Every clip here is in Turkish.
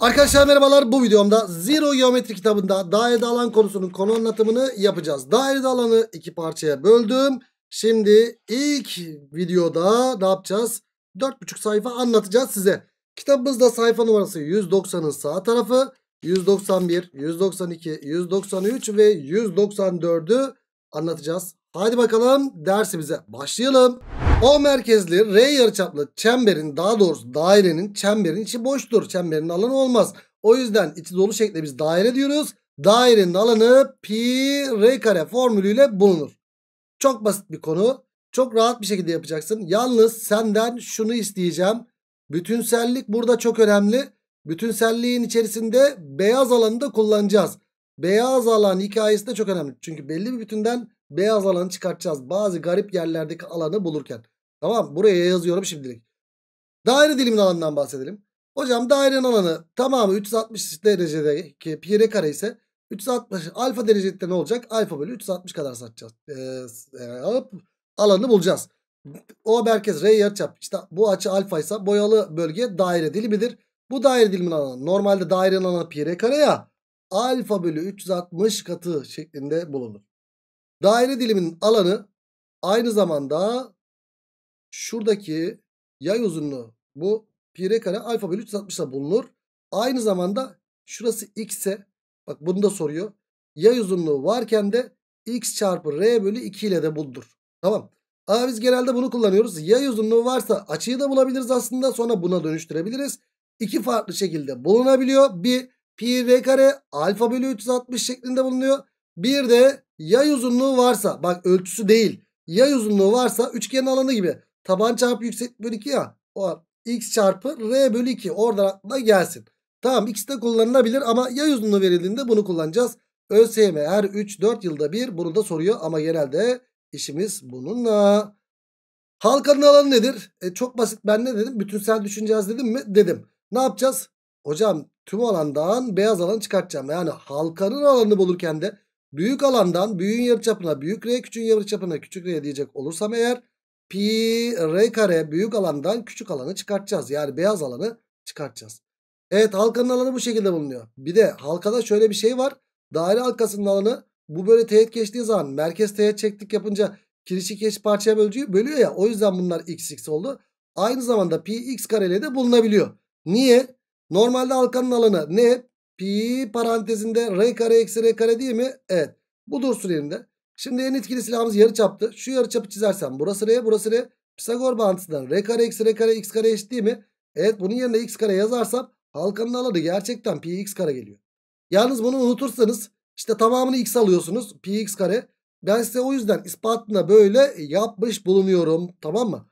Arkadaşlar merhabalar bu videomda Zero Geometri kitabında daire alan konusunun konu anlatımını yapacağız. Daire alanı iki parçaya böldüm. Şimdi ilk videoda ne yapacağız? 4,5 sayfa anlatacağız size. Kitabımızda sayfa numarası 190'ın sağ tarafı 191, 192, 193 ve 194'ü anlatacağız. Hadi bakalım dersimize başlayalım. O merkezli R yarıçaplı çemberin daha doğrusu dairenin çemberin içi boştur. Çemberin alanı olmaz. O yüzden içi dolu şekilde biz daire diyoruz. Dairenin alanı pi r kare formülüyle bulunur. Çok basit bir konu. Çok rahat bir şekilde yapacaksın. Yalnız senden şunu isteyeceğim. Bütünsellik burada çok önemli. Bütünselliğin içerisinde beyaz alanı da kullanacağız. Beyaz alan hikayesi de çok önemli. Çünkü belli bir bütünden beyaz alanı çıkartacağız. Bazı garip yerlerdeki alanı bulurken. Tamam buraya yazıyorum şimdilik. Daire dilimin alanından bahsedelim. Hocam dairenin alanı tamamı 360 derecedeki pi r kare ise 360 alfa derecede ne olacak? Alfa bölü 360 kadar satacağız. Ee, alıp alanı bulacağız. O merkez R yarıçap. İşte bu açı alfa ise boyalı bölge daire dilimidir. Bu daire dilimin alanı. Normalde dairenin alanı pi r kare ya. Alfa bölü 360 katı şeklinde bulunur. Daire diliminin alanı aynı zamanda şuradaki yay uzunluğu bu pi r kare alfa bölü 360'da bulunur. Aynı zamanda şurası x ise bak bunu da soruyor. Yay uzunluğu varken de x çarpı r bölü 2 ile de buldur. Tamam. Ama biz genelde bunu kullanıyoruz. Yay uzunluğu varsa açıyı da bulabiliriz aslında. Sonra buna dönüştürebiliriz. İki farklı şekilde bulunabiliyor. Bir pi r kare alfa bölü 360 şeklinde bulunuyor. Bir de yay uzunluğu varsa bak ölçüsü değil yay uzunluğu varsa üçgenin alanı gibi taban çarpı yüksek bölü 2 ya o x çarpı r bölü 2 oradan aklına gelsin. Tamam x de kullanılabilir ama yay uzunluğu verildiğinde bunu kullanacağız. ÖSYM her 3-4 yılda bir bunu da soruyor ama genelde işimiz bununla. Halkanın alanı nedir? E, çok basit ben ne dedim? Bütünsel düşüneceğiz dedim mi? Dedim. Ne yapacağız? Hocam tüm alandan beyaz alan çıkartacağım. Yani halkanın alanını bulurken de Büyük alandan büyüğün yarıçapına büyük R küçüğün yarıçapına küçük R diyecek olursam eğer pi R kare büyük alandan küçük alanı çıkartacağız. Yani beyaz alanı çıkartacağız. Evet halkanın alanı bu şekilde bulunuyor. Bir de halkada şöyle bir şey var. Daire halkasının alanı bu böyle teğet geçtiği zaman merkez teğet çektik yapınca kirişi keş parçaya bölücüyü bölüyor ya. O yüzden bunlar x x oldu. Aynı zamanda pi x kareyle de bulunabiliyor. Niye? Normalde halkanın alanı ne? pi parantezinde r kare eksi r kare değil mi? Evet. Bu dursun yerinde. Şimdi en etkili silahımız yarı çaptı. Şu yarı çapı çizersem burası r burası r. Pisagor bağıntısından r kare eksi r kare x kare eşit değil mi? Evet bunun yerine x kare yazarsam halkanın alanı gerçekten pi x kare geliyor. Yalnız bunu unutursanız işte tamamını x alıyorsunuz. Pi x kare. Ben size o yüzden ispatında böyle yapmış bulunuyorum. Tamam mı?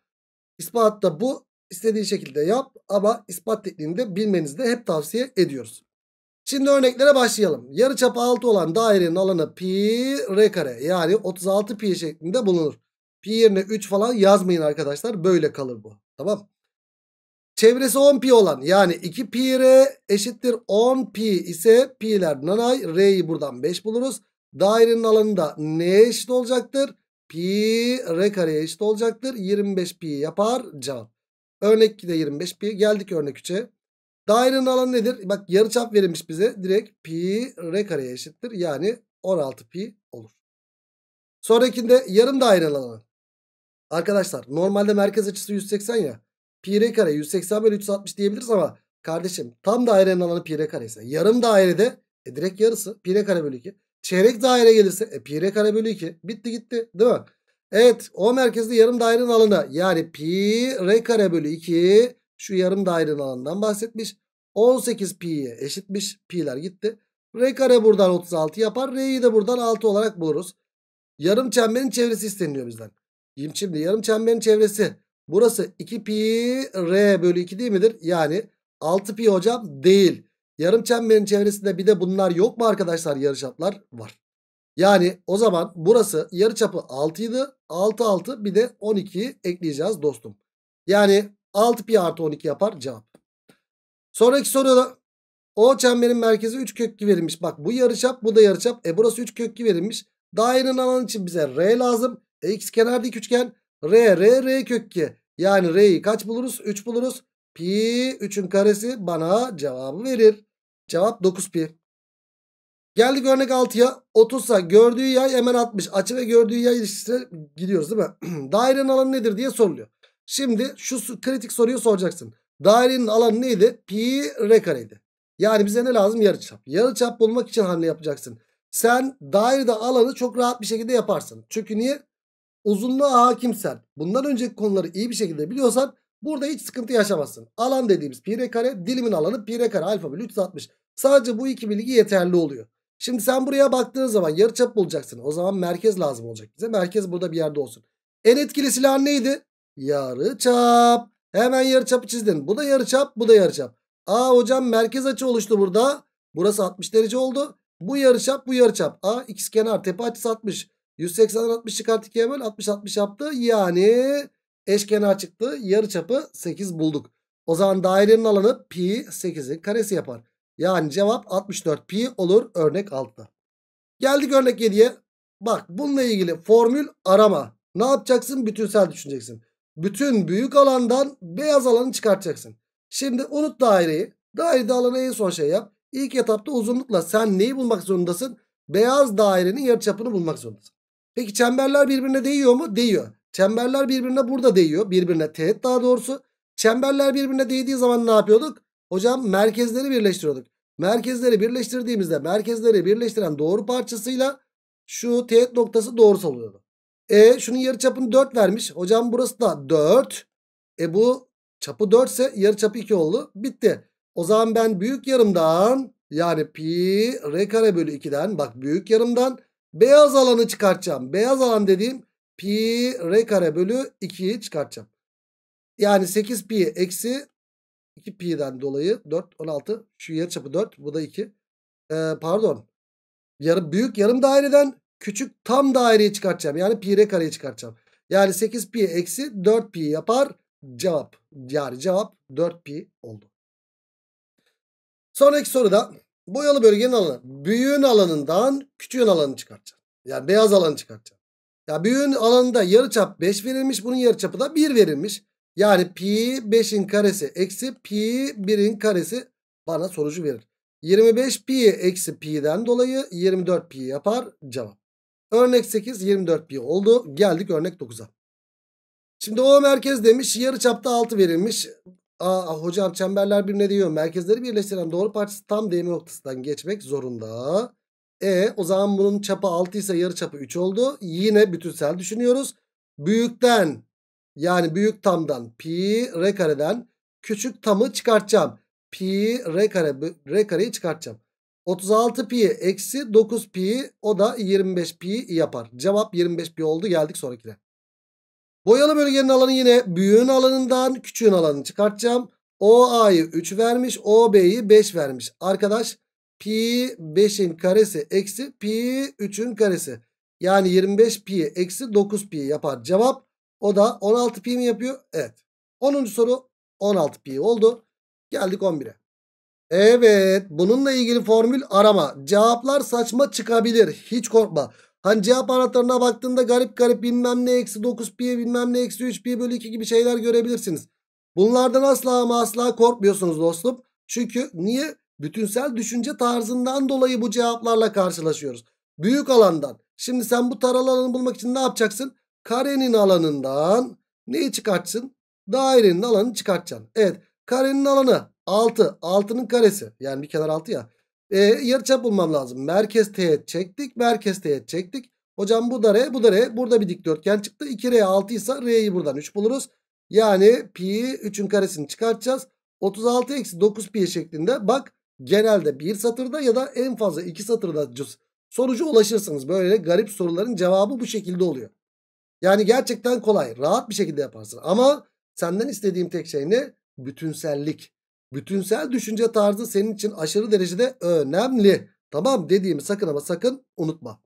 İspatta bu istediği şekilde yap ama ispat tekniğini de bilmenizi de hep tavsiye ediyoruz. Şimdi örneklere başlayalım. Yarıçapı 6 olan dairenin alanı pi r kare yani 36 pi şeklinde bulunur. Pi yerine 3 falan yazmayın arkadaşlar. Böyle kalır bu. Tamam. Çevresi 10 pi olan yani 2 pi r eşittir 10 pi ise pi'ler nanay r'yi buradan 5 buluruz. Dairenin alanı da neye eşit olacaktır? Pi r kareye eşit olacaktır. 25 pi yapar cevap. Örnek 2'de 25 pi. Geldik örnek 3'e. Dairenin alanı nedir? Bak yarı çap verilmiş bize. Direkt pi r kareye eşittir. Yani 16 pi olur. Sonrakinde yarım daire alanı. Arkadaşlar normalde merkez açısı 180 ya. Pi r kare 180 bölü 360 diyebiliriz ama kardeşim tam dairenin alanı pi r kare ise Yarım dairede e, direkt yarısı pi r kare bölü 2. Çeyrek daire gelirse e, pi r kare bölü 2. Bitti gitti değil mi? Evet o merkezde yarım dairenin alanı yani pi r kare bölü 2 şu yarım dairenin alanından bahsetmiş. 18 pi'ye eşitmiş. Pi'ler gitti. R kare buradan 36 yapar. R'yi de buradan 6 olarak buluruz. Yarım çemberin çevresi isteniliyor bizden. Şimdi yarım çemberin çevresi. Burası 2 pi R bölü 2 değil midir? Yani 6 pi hocam değil. Yarım çemberin çevresinde bir de bunlar yok mu arkadaşlar? Yarıçaplar var. Yani o zaman burası yarıçapı 6 idi. 6 6 bir de 12 ekleyeceğiz dostum. Yani 6 pi artı 12 yapar cevap. Sonraki soruda O çemberin merkezi 3 kökü verilmiş. Bak bu yarıçap bu da yarıçap. E burası 3 kökü verilmiş. Dairenin alanı için bize R lazım. E, x kenar dik üçgen. R R R kökü. Yani R'yi kaç buluruz? 3 buluruz. Pi 3'ün karesi bana cevabı verir. Cevap 9 pi. Geldik örnek 6'ya. 30'sa gördüğü yay hemen 60. Açı ve gördüğü yay ilişkisine gidiyoruz değil mi? Dairenin alanı nedir diye soruluyor. Şimdi şu kritik soruyu soracaksın. Dairenin alanı neydi? Pi r kareydi. Yani bize ne lazım? Yarıçap. Yarıçap bulmak için hamle yapacaksın. Sen dairede alanı çok rahat bir şekilde yaparsın. Çünkü niye? Uzunluğa hakimsen. Bundan önceki konuları iyi bir şekilde biliyorsan burada hiç sıkıntı yaşamazsın. Alan dediğimiz pi r kare, dilimin alanı pi r kare alfa bölü 360. Sadece bu iki bilgi yeterli oluyor. Şimdi sen buraya baktığın zaman yarıçap bulacaksın. O zaman merkez lazım olacak bize. Merkez burada bir yerde olsun. En etkili silah neydi? Yarı çap. Hemen yarı çapı çizdin. Bu da yarı çap. Bu da yarı çap. Aa hocam merkez açı oluştu burada. Burası 60 derece oldu. Bu yarı çap bu yarı çap. A x kenar tepe açısı 60. 180'den 60 çıkart 2'ye böl 60 60 yaptı. Yani eşkenar çıktı. Yarı çapı 8 bulduk. O zaman dairenin alanı pi 8'in karesi yapar. Yani cevap 64 pi olur örnek 6'da. Geldik örnek 7'ye. Bak bununla ilgili formül arama. Ne yapacaksın? Bütünsel düşüneceksin bütün büyük alandan beyaz alanı çıkartacaksın. Şimdi unut daireyi. daire alanı en son şey yap. İlk etapta uzunlukla sen neyi bulmak zorundasın? Beyaz dairenin yarıçapını bulmak zorundasın. Peki çemberler birbirine değiyor mu? Değiyor. Çemberler birbirine burada değiyor. Birbirine teğet daha doğrusu. Çemberler birbirine değdiği zaman ne yapıyorduk? Hocam merkezleri birleştiriyorduk. Merkezleri birleştirdiğimizde merkezleri birleştiren doğru parçasıyla şu teğet noktası doğru oluyordu. E şunun yarı çapını 4 vermiş. Hocam burası da 4. E bu çapı 4 ise yarı çapı 2 oldu. Bitti. O zaman ben büyük yarımdan yani pi r kare bölü 2'den bak büyük yarımdan beyaz alanı çıkartacağım. Beyaz alan dediğim pi r kare bölü 2'yi çıkartacağım. Yani 8 pi eksi 2 pi'den dolayı 4 16 şu yarı çapı 4 bu da 2. Ee, pardon. Yarı, büyük yarım daireden küçük tam daireyi çıkartacağım. Yani pi r kareyi çıkartacağım. Yani 8 pi eksi 4 pi yapar cevap. Yani cevap 4 pi oldu. Sonraki soruda boyalı bölgenin alanı. Büyüğün alanından küçüğün alanını çıkartacağım. Yani beyaz alanı çıkartacağım. Ya yani büyüğün alanında yarıçap 5 verilmiş. Bunun yarıçapı da 1 verilmiş. Yani pi 5'in karesi eksi pi 1'in karesi bana sonucu verir. 25 pi eksi pi'den dolayı 24 pi yapar cevap. Örnek 8 24 pi oldu. Geldik örnek 9'a. Şimdi o merkez demiş yarı çapta 6 verilmiş. Aa hocam çemberler bir ne diyor. Merkezleri birleştiren doğru parçası tam değme noktasından geçmek zorunda. E o zaman bunun çapı 6 ise yarı çapı 3 oldu. Yine bütünsel düşünüyoruz. Büyükten yani büyük tamdan pi r kareden küçük tamı çıkartacağım. Pi r kare r kareyi çıkartacağım. 36 pi eksi 9 pi o da 25 pi yapar. Cevap 25 pi oldu geldik sonrakine. Boyalı bölgenin alanı yine büyüğün alanından küçüğün alanını çıkartacağım. OA'yı 3 vermiş OB'yi 5 vermiş. Arkadaş pi 5'in karesi eksi pi 3'ün karesi. Yani 25 pi eksi 9 pi yapar cevap. O da 16 pi mi yapıyor? Evet. 10. soru 16 pi oldu. Geldik 11'e. Evet bununla ilgili formül arama. Cevaplar saçma çıkabilir. Hiç korkma. Hani cevap anahtarına baktığında garip garip bilmem ne eksi 9 pi bilmem ne eksi 3 pi bölü 2 gibi şeyler görebilirsiniz. Bunlardan asla ama asla korkmuyorsunuz dostum. Çünkü niye? Bütünsel düşünce tarzından dolayı bu cevaplarla karşılaşıyoruz. Büyük alandan. Şimdi sen bu taralı alanı bulmak için ne yapacaksın? Karenin alanından neyi çıkartsın? Dairenin alanını çıkartacaksın. Evet karenin alanı 6. 6'nın karesi. Yani bir kenar 6 ya. E, ee, yarıçap bulmam lazım. Merkez teğet çektik. Merkez teğet çektik. Hocam bu da R, bu da R. Burada bir dikdörtgen çıktı. 2R 6 ise R'yi buradan 3 buluruz. Yani pi 3'ün karesini çıkartacağız. 36 eksi 9 pi şeklinde bak genelde bir satırda ya da en fazla iki satırda sonucu ulaşırsınız. Böyle garip soruların cevabı bu şekilde oluyor. Yani gerçekten kolay rahat bir şekilde yaparsın ama senden istediğim tek şey ne? Bütünsellik. Bütünsel düşünce tarzı senin için aşırı derecede önemli. Tamam dediğimi sakın ama sakın unutma.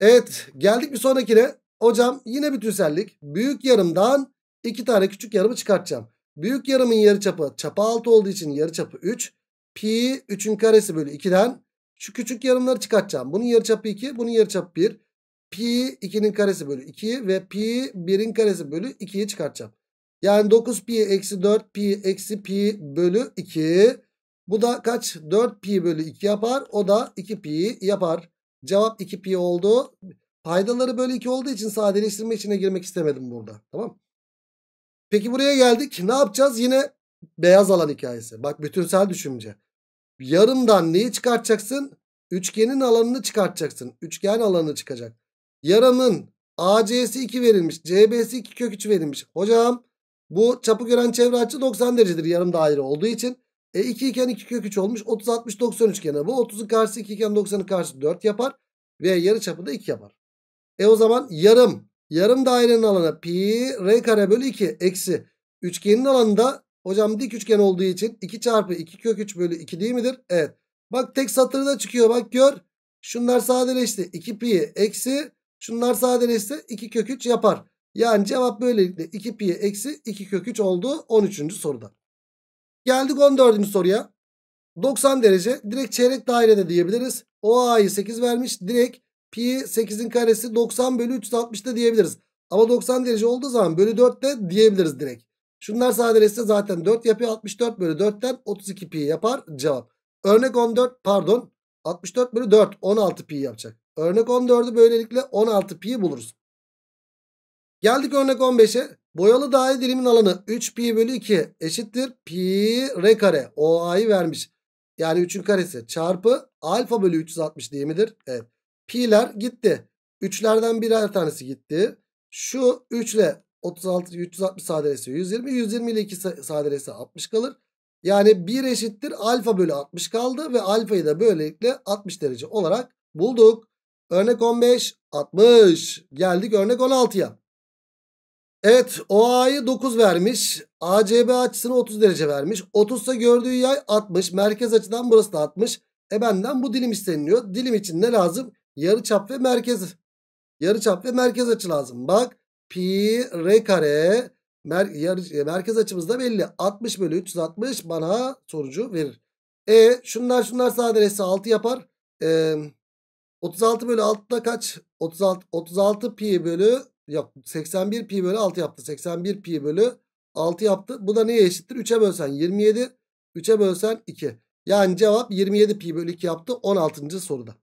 Evet geldik bir sonrakine. Hocam yine bütünsellik. Büyük yarımdan iki tane küçük yarımı çıkartacağım. Büyük yarımın yarıçapı çapa 6 olduğu için yarıçapı 3. Pi 3'ün karesi bölü 2'den şu küçük yarımları çıkartacağım. Bunun yarıçapı 2, bunun yarıçapı 1. Pi 2'nin karesi bölü 2 ve pi 1'in karesi bölü 2'yi çıkartacağım. Yani 9 pi eksi 4 pi eksi pi bölü 2. Bu da kaç? 4 pi bölü 2 yapar. O da 2 pi yapar. Cevap 2 pi oldu. Paydaları bölü 2 olduğu için sadeleştirme içine girmek istemedim burada. Tamam Peki buraya geldik. Ne yapacağız? Yine beyaz alan hikayesi. Bak bütünsel düşünce. Yarımdan neyi çıkartacaksın? Üçgenin alanını çıkartacaksın. Üçgen alanı çıkacak. Yarımın AC'si 2 verilmiş. CB'si 2 kök 3 verilmiş. Hocam bu çapı gören çevre açı 90 derecedir yarım daire olduğu için. E 2 iken 2 kök 3 olmuş. 30 60 90 üçgeni bu. 30'un karşısı 2 iken 90'ın karşısı 4 yapar. Ve yarı çapı da 2 yapar. E o zaman yarım. Yarım dairenin alanı pi r kare bölü 2 eksi. Üçgenin alanı hocam dik üçgen olduğu için 2 çarpı 2 kök 3 bölü 2 değil midir? Evet. Bak tek satırda çıkıyor bak gör. Şunlar sadeleşti. 2 pi eksi. Şunlar sadeleşti. 2 kök 3 yapar. Yani cevap böylelikle 2 pi eksi 2 kök 3 oldu 13. soruda. Geldik 14. soruya. 90 derece direkt çeyrek dairede diyebiliriz. O a'yı 8 vermiş. Direkt pi 8'in karesi 90 bölü 360 da diyebiliriz. Ama 90 derece olduğu zaman bölü 4 de diyebiliriz direkt. Şunlar sadeleşse zaten 4 yapıyor. 64 bölü 4'ten 32 pi yapar cevap. Örnek 14 pardon 64 bölü 4 16 pi yapacak. Örnek 14'ü böylelikle 16 pi buluruz. Geldik örnek 15'e. Boyalı daire dilimin alanı 3 pi bölü 2 eşittir. Pi r kare. o a'yı vermiş. Yani 3'ün karesi çarpı alfa bölü 360 değil midir? Evet. Pi'ler gitti. 3'lerden birer tanesi gitti. Şu 3 ile 36, 360 sadelesi 120. 120 ile 2 sadelesi 60 kalır. Yani 1 eşittir alfa bölü 60 kaldı ve alfayı da böylelikle 60 derece olarak bulduk. Örnek 15, 60. Geldik örnek 16'ya. Evet OA'yı 9 vermiş. ACB açısını 30 derece vermiş. 30 gördüğü yay 60. Merkez açıdan burası da 60. E benden bu dilim isteniliyor. Dilim için ne lazım? Yarı çap ve merkez. Yarı çap ve merkez açı lazım. Bak pi r kare mer, yarı, e, merkez açımız da belli. 60 bölü 360 bana sonucu verir. E şunlar şunlar sadece 6 yapar. E, 36 bölü 6'da kaç? 36, 36 pi bölü yok 81 pi bölü 6 yaptı. 81 pi bölü 6 yaptı. Bu da neye eşittir? 3'e bölsen 27, 3'e bölsen 2. Yani cevap 27 pi bölü 2 yaptı 16. soruda.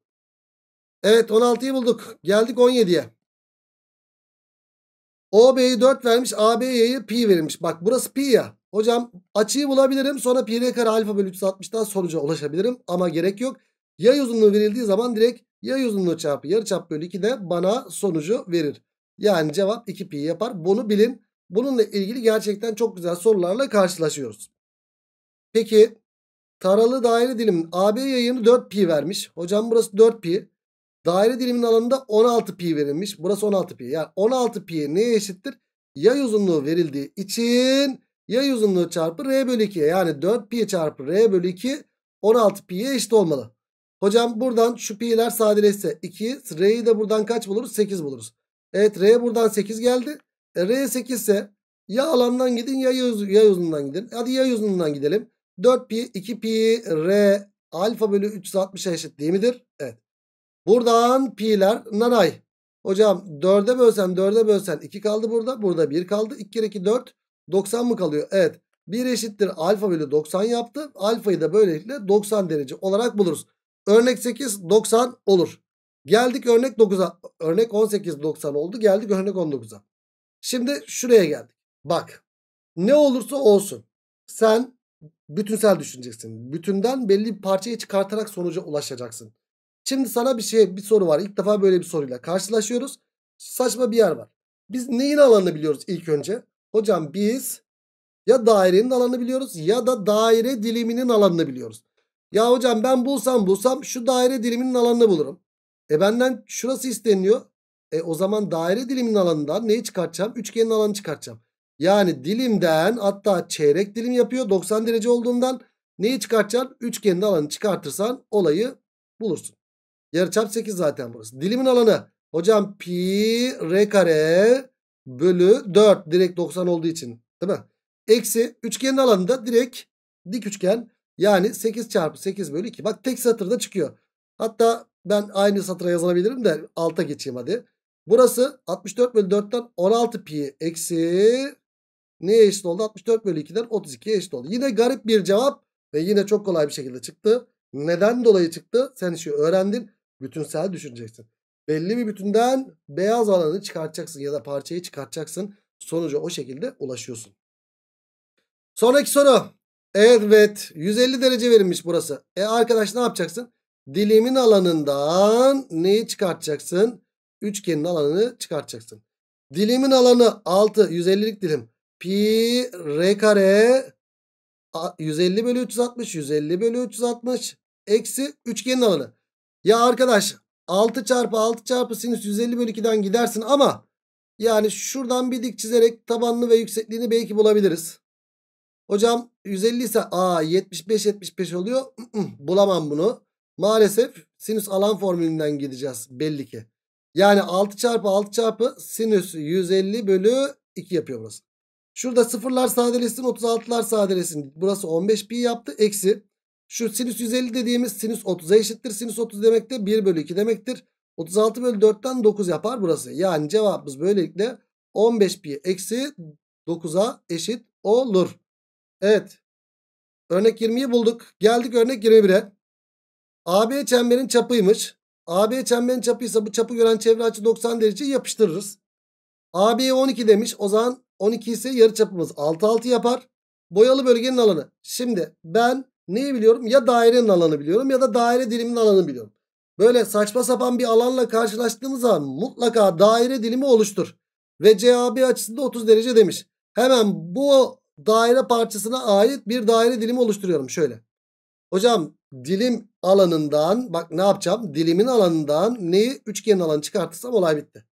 Evet 16'yı bulduk. Geldik 17'ye. OB'yi 4 vermiş. AB'ye pi verilmiş. Bak burası pi ya. Hocam açıyı bulabilirim. Sonra pi r kare alfa bölü 360'dan sonuca ulaşabilirim. Ama gerek yok. Yay uzunluğu verildiği zaman direkt yay uzunluğu çarpı yarı çap bölü 2 de bana sonucu verir. Yani cevap 2pi yapar. Bunu bilin. Bununla ilgili gerçekten çok güzel sorularla karşılaşıyoruz. Peki taralı daire dilimin AB yayını 4 pi vermiş. Hocam burası 4 pi. Daire dilimin alanında 16 pi verilmiş. Burası 16 pi. Yani 16 pi neye eşittir? Yay uzunluğu verildiği için yay uzunluğu çarpı r bölü 2. Yani 4 pi çarpı r bölü 2 16 pi'ye eşit olmalı. Hocam buradan şu pi'ler sadeleşse 2 r'yi de buradan kaç buluruz? 8 buluruz. Evet R buradan 8 geldi. E, R 8 ise ya alandan gidin ya, yüz, uzunluğundan gidin. Hadi ya uzunluğundan gidelim. 4 pi 2 pi R alfa bölü 360'a eşit değil midir? Evet. Buradan pi'ler nanay. Hocam 4'e bölsen, 4'e bölsen 2 kaldı burada. Burada 1 kaldı. 2 kere 2 4. 90 mı kalıyor? Evet. 1 eşittir alfa bölü 90 yaptı. Alfayı da böylelikle 90 derece olarak buluruz. Örnek 8 90 olur. Geldik örnek 9'a. Örnek 18.90 oldu. Geldik örnek 19'a. Şimdi şuraya geldik. Bak. Ne olursa olsun. Sen bütünsel düşüneceksin. Bütünden belli bir parçayı çıkartarak sonuca ulaşacaksın. Şimdi sana bir şey bir soru var. İlk defa böyle bir soruyla karşılaşıyoruz. Saçma bir yer var. Biz neyin alanını biliyoruz ilk önce? Hocam biz ya dairenin alanını biliyoruz ya da daire diliminin alanını biliyoruz. Ya hocam ben bulsam bulsam şu daire diliminin alanını bulurum. E benden şurası isteniyor. E o zaman daire dilimin alanından neyi çıkartacağım? Üçgenin alanı çıkartacağım. Yani dilimden hatta çeyrek dilim yapıyor 90 derece olduğundan neyi çıkartacaksın? Üçgenin alanı çıkartırsan olayı bulursun. Yarıçap 8 zaten burası. Dilimin alanı hocam pi r kare bölü 4 direkt 90 olduğu için değil mi? Eksi üçgenin alanı da direkt dik üçgen yani 8 çarpı 8 bölü 2. Bak tek satırda çıkıyor. Hatta ben aynı satıra yazabilirim de alta geçeyim hadi. Burası 64 bölü 4'ten 16 pi eksi neye eşit oldu? 64 bölü 2'den 32'ye eşit oldu. Yine garip bir cevap ve yine çok kolay bir şekilde çıktı. Neden dolayı çıktı? Sen işi öğrendin. Bütünsel düşüneceksin. Belli bir bütünden beyaz alanı çıkartacaksın ya da parçayı çıkartacaksın. Sonuca o şekilde ulaşıyorsun. Sonraki soru. Evet 150 derece verilmiş burası. E arkadaş ne yapacaksın? dilimin alanından neyi çıkartacaksın? Üçgenin alanını çıkartacaksın. Dilimin alanı 6 150'lik dilim. Pi r kare 150 bölü 360 150 bölü 360 eksi üçgenin alanı. Ya arkadaş 6 çarpı 6 çarpı sinüs 150 bölü 2'den gidersin ama yani şuradan bir dik çizerek tabanını ve yüksekliğini belki bulabiliriz. Hocam 150 ise a 75 75 oluyor. Bulamam bunu. Maalesef sinüs alan formülünden gideceğiz belli ki. Yani 6 çarpı 6 çarpı sinüs 150 bölü 2 yapıyor burası. Şurada sıfırlar sadelesin 36'lar sadelesin Burası 15 pi yaptı eksi. Şu sinüs 150 dediğimiz sinüs 30'a eşittir. Sinüs 30 demek de 1 bölü 2 demektir. 36 bölü 4'ten 9 yapar burası. Yani cevabımız böylelikle 15 pi eksi 9'a eşit olur. Evet. Örnek 20'yi bulduk. Geldik örnek 21'e. AB çemberin çapıymış. AB çemberin çapıysa bu çapı gören çevre açı 90 derece yapıştırırız. AB 12 demiş. O zaman 12 ise yarı çapımız 6 6 yapar. Boyalı bölgenin alanı. Şimdi ben neyi biliyorum? Ya dairenin alanı biliyorum ya da daire diliminin alanı biliyorum. Böyle saçma sapan bir alanla karşılaştığımız zaman mutlaka daire dilimi oluştur. Ve CAB açısında 30 derece demiş. Hemen bu daire parçasına ait bir daire dilimi oluşturuyorum şöyle. Hocam dilim alanından bak ne yapacağım? Dilimin alanından neyi? Üçgenin alanı çıkartırsam olay bitti.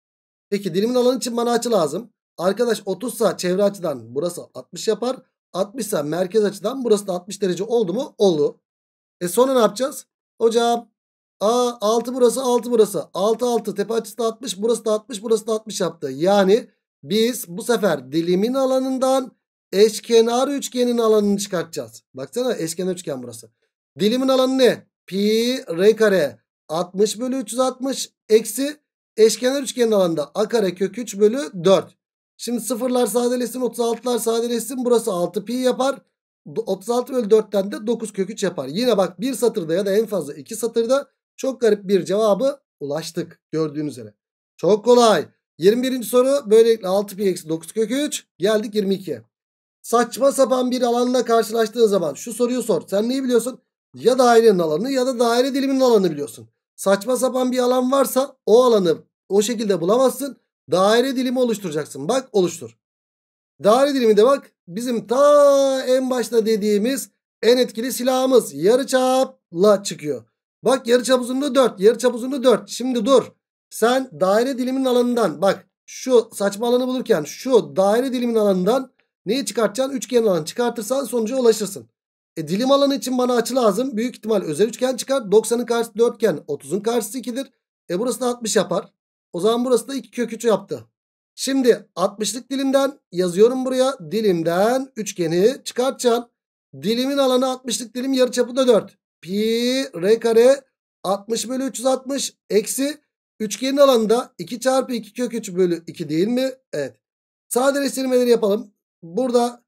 Peki dilimin alanı için bana açı lazım. Arkadaş 30 sa çevre açıdan burası 60 yapar. 60 sa merkez açıdan burası da 60 derece oldu mu? Oldu. E sonra ne yapacağız? Hocam a 6 burası 6 burası. 6 6 tepe açısı da 60 burası da 60 burası da 60 yaptı. Yani biz bu sefer dilimin alanından eşkenar üçgenin alanını çıkartacağız. Baksana eşkenar üçgen burası. Dilimin alanı ne? Pi r kare 60 bölü 360 eksi eşkenar üçgenin alanında a kare kök 3 bölü 4. Şimdi sıfırlar sadeleşsin 36'lar sadeleşsin burası 6 pi yapar. 36 bölü 4'ten de 9 kök 3 yapar. Yine bak bir satırda ya da en fazla iki satırda çok garip bir cevabı ulaştık gördüğünüz üzere. Çok kolay. 21. soru böylelikle 6 pi eksi 9 kök 3 geldik 22. Saçma sapan bir alanla karşılaştığın zaman şu soruyu sor. Sen neyi biliyorsun? Ya dairenin alanını ya da daire diliminin alanını biliyorsun. Saçma sapan bir alan varsa o alanı o şekilde bulamazsın. Daire dilimi oluşturacaksın. Bak oluştur. Daire dilimi de bak bizim ta en başta dediğimiz en etkili silahımız yarıçapla çıkıyor. Bak yarıçap uzunluğu 4, yarıçap uzunluğu 4. Şimdi dur. Sen daire diliminin alanından bak şu saçma alanı bulurken şu daire diliminin alanından neyi çıkartacaksın? Üçgen alanı çıkartırsan sonuca ulaşırsın. E, dilim alanı için bana açı lazım. Büyük ihtimal özel üçgen çıkar. 90'ın karşısı dörtgen. 30'un karşısı 2'dir. E burası da 60 yapar. O zaman burası da 2 kök 3 yaptı. Şimdi 60'lık dilimden yazıyorum buraya. Dilimden üçgeni çıkartacağım. Dilimin alanı 60'lık dilim yarıçapı da 4. Pi r kare 60 bölü 360 eksi üçgenin alanı da 2 çarpı 2 kök 3 bölü 2 değil mi? Evet. Sadeleştirmeleri yapalım. Burada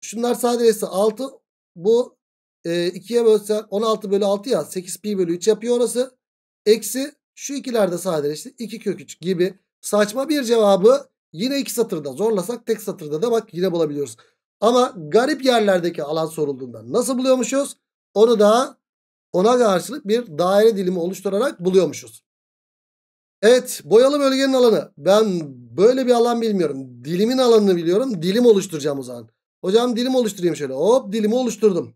şunlar sadeleşse 6 bu e, 2'ye bölsen 16 bölü 6 ya 8 pi bölü 3 yapıyor orası. Eksi şu ikilerde sadeleşti. 2 kök 3 gibi saçma bir cevabı yine iki satırda zorlasak tek satırda da bak yine bulabiliyoruz. Ama garip yerlerdeki alan sorulduğunda nasıl buluyormuşuz? Onu da ona karşılık bir daire dilimi oluşturarak buluyormuşuz. Evet boyalı bölgenin alanı. Ben böyle bir alan bilmiyorum. Dilimin alanını biliyorum. Dilim oluşturacağım o zaman. Hocam dilim oluşturayım şöyle. Hop dilimi oluşturdum.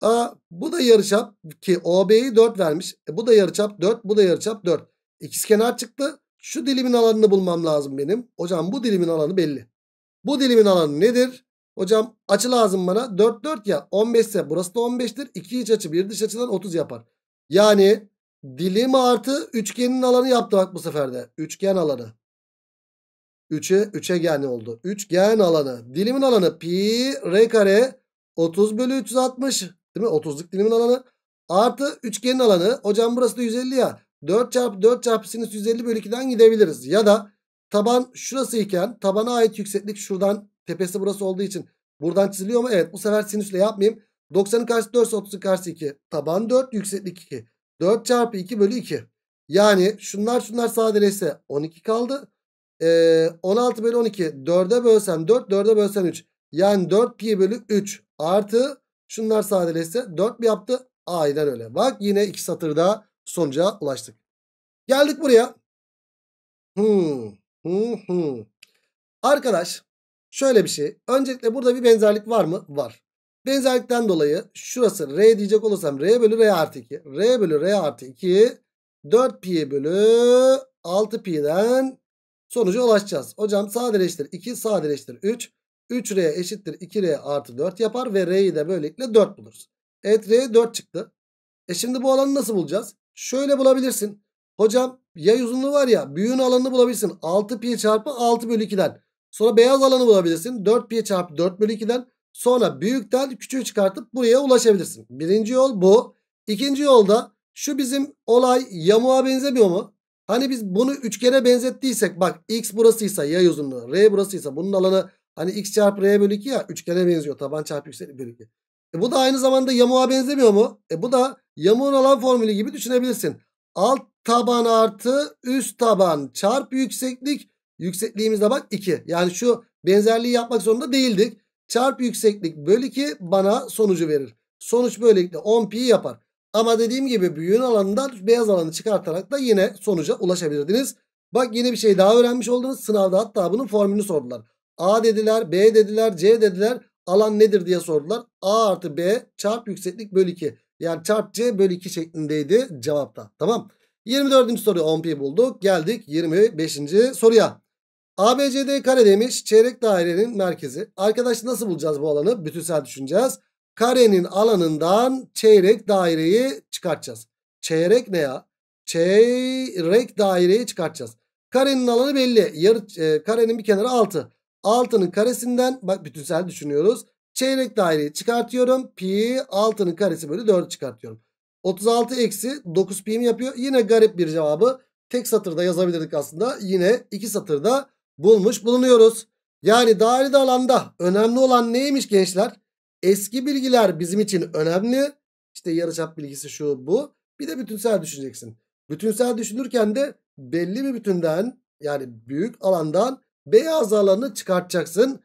A bu da yarıçap ki OB'yi 4 vermiş. E, bu da yarıçap 4, bu da yarıçap 4. İkizkenar çıktı. Şu dilimin alanını bulmam lazım benim. Hocam bu dilimin alanı belli. Bu dilimin alanı nedir? Hocam açı lazım bana. 4 4 ya 15 ise burası da 15'tir. 2 iç açı bir dış açıdan 30 yapar. Yani dilim artı üçgenin alanı yaptı bak bu sefer de. Üçgen alanı. 3'e 3'e oldu. Üçgen alanı. Dilimin alanı pi r kare 30 bölü 360. Değil mi? 30'luk dilimin alanı. Artı üçgenin alanı. Hocam burası da 150 ya. 4 çarpı 4 çarpı sinüs 150 bölü 2'den gidebiliriz. Ya da taban şurası iken tabana ait yükseklik şuradan tepesi burası olduğu için buradan çiziliyor mu? Evet bu sefer sinüsle yapmayayım. 90'ın karşısı 4 30'un karşısı 2. Taban 4 yükseklik 2. 4 çarpı 2 bölü 2. Yani şunlar şunlar sadeleşse 12 kaldı e, ee, 16 bölü 12 4'e bölsem 4 4'e bölsem 3. Yani 4 pi bölü 3 artı şunlar sadeleşse 4 mi yaptı? Aynen öyle. Bak yine iki satırda sonuca ulaştık. Geldik buraya. Hmm, hmm, hmm. Arkadaş şöyle bir şey. Öncelikle burada bir benzerlik var mı? Var. Benzerlikten dolayı şurası R diyecek olursam R bölü R artı 2. R bölü R artı 2 4 pi bölü 6 pi'den Sonuca ulaşacağız. Hocam sadeleştir 2 sadeleştir 3. 3R eşittir 2R artı 4 yapar ve R'yi de böylelikle 4 buluruz. Evet R 4 çıktı. E şimdi bu alanı nasıl bulacağız? Şöyle bulabilirsin. Hocam yay uzunluğu var ya büyüğün alanını bulabilirsin. 6 pi çarpı 6 bölü 2'den. Sonra beyaz alanı bulabilirsin. 4 pi çarpı 4 bölü 2'den. Sonra büyükten küçüğü çıkartıp buraya ulaşabilirsin. Birinci yol bu. İkinci yolda şu bizim olay yamuğa benzemiyor mu? Hani biz bunu üçgene benzettiysek bak x burasıysa yay uzunluğu r burasıysa bunun alanı hani x çarpı r bölü 2 ya üçgene benziyor taban çarpı yükseklik bölü 2. E bu da aynı zamanda yamuğa benzemiyor mu? E bu da yamuğun alan formülü gibi düşünebilirsin. Alt taban artı üst taban çarpı yükseklik yüksekliğimizde bak 2. Yani şu benzerliği yapmak zorunda değildik. Çarpı yükseklik bölü 2 bana sonucu verir. Sonuç böylelikle 10 pi yapar. Ama dediğim gibi büyüğün alanından beyaz alanı çıkartarak da yine sonuca ulaşabilirdiniz. Bak yeni bir şey daha öğrenmiş oldunuz. Sınavda hatta bunun formülünü sordular. A dediler, B dediler, C dediler. Alan nedir diye sordular. A artı B çarp yükseklik bölü 2. Yani çarp C bölü 2 şeklindeydi cevapta. Tamam. 24. soruyu 10 pi bulduk. Geldik 25. soruya. ABCD kare demiş. Çeyrek dairenin merkezi. Arkadaş nasıl bulacağız bu alanı? Bütünsel düşüneceğiz. Karenin alanından çeyrek daireyi çıkartacağız. Çeyrek ne ya? Çeyrek daireyi çıkartacağız. Karenin alanı belli. Yarı, e, karenin bir kenarı 6. 6'nın karesinden bak bütünsel düşünüyoruz. Çeyrek daireyi çıkartıyorum. Pi 6'nın karesi bölü 4'ü çıkartıyorum. 36 eksi 9 pi mi yapıyor? Yine garip bir cevabı. Tek satırda yazabilirdik aslında. Yine iki satırda bulmuş bulunuyoruz. Yani dairede alanda önemli olan neymiş gençler? Eski bilgiler bizim için önemli. İşte yarıçap bilgisi şu bu. Bir de bütünsel düşüneceksin. Bütünsel düşünürken de belli bir bütünden yani büyük alandan beyaz alanı çıkartacaksın.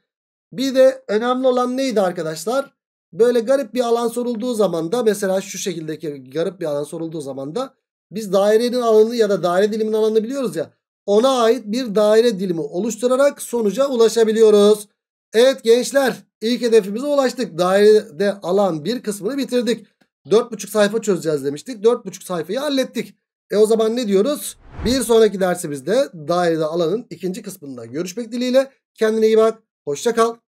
Bir de önemli olan neydi arkadaşlar? Böyle garip bir alan sorulduğu zaman da mesela şu şekildeki garip bir alan sorulduğu zaman da biz dairenin alanını ya da daire dilimin alanını biliyoruz ya. Ona ait bir daire dilimi oluşturarak sonuca ulaşabiliyoruz. Evet gençler İlk hedefimize ulaştık. Dairede alan bir kısmını bitirdik. 4,5 sayfa çözeceğiz demiştik. 4,5 sayfayı hallettik. E o zaman ne diyoruz? Bir sonraki dersimizde dairede alanın ikinci kısmında görüşmek dileğiyle. Kendine iyi bak. Hoşça kal.